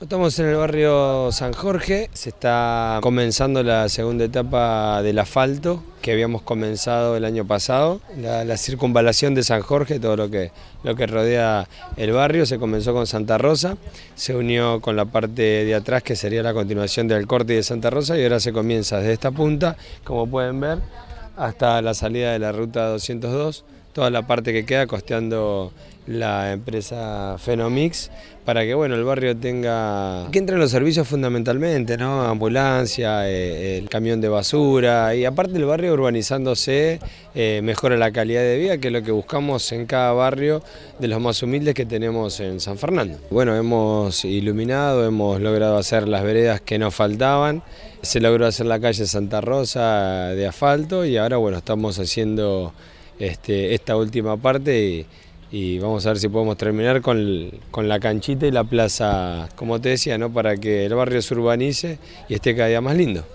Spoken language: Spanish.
Estamos en el barrio San Jorge, se está comenzando la segunda etapa del asfalto que habíamos comenzado el año pasado, la, circunvalación de San Jorge, todo lo que, lo que rodea el barrio, se comenzó con Santa Rosa, se unió con la parte de atrás que sería la continuación del corte de Santa Rosa y ahora se comienza desde esta punta, como pueden ver, hasta la salida de la ruta 202, toda la parte que queda costeando la empresa Fenomix para que bueno el barrio tenga que entren los servicios fundamentalmente no ambulancia eh, el camión de basura y aparte el barrio urbanizándose eh, mejora la calidad de vida que es lo que buscamos en cada barrio de los más humildes que tenemos en San Fernando bueno hemos iluminado hemos logrado hacer las veredas que nos faltaban se logró hacer la calle Santa Rosa de asfalto y ahora bueno estamos haciendo este, esta última parte y, vamos a ver si podemos terminar con, con, la canchita y la plaza, como te decía, ¿no? para que el barrio se urbanice y esté cada día más lindo.